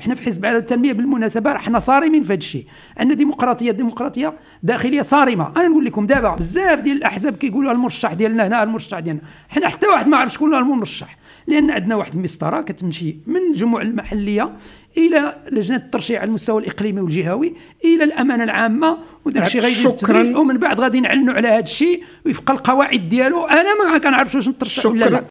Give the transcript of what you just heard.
احنا في حزب العداله والتنميه بالمناسبه احنا صارمين في هذا الشيء عندنا ديمقراطيه ديمقراطيه داخليه صارمه انا نقول لكم دابا بزاف ديال الاحزاب كيقولوا المرشح ديالنا هنا المرشح ديالنا حنا حتى واحد ما عرف شكون هو المرشح لان عندنا واحد المسطره كتمشي من الجموع المحليه الى لجنه الترشيح على المستوى الاقليمي والجهوي الى الامانه العامه وداك الشيء غيجي بالتدريج ومن بعد غادي نعلنوا على هذا الشيء وفق القواعد ديالو انا ما كنعرفش واش نترشح ولا لا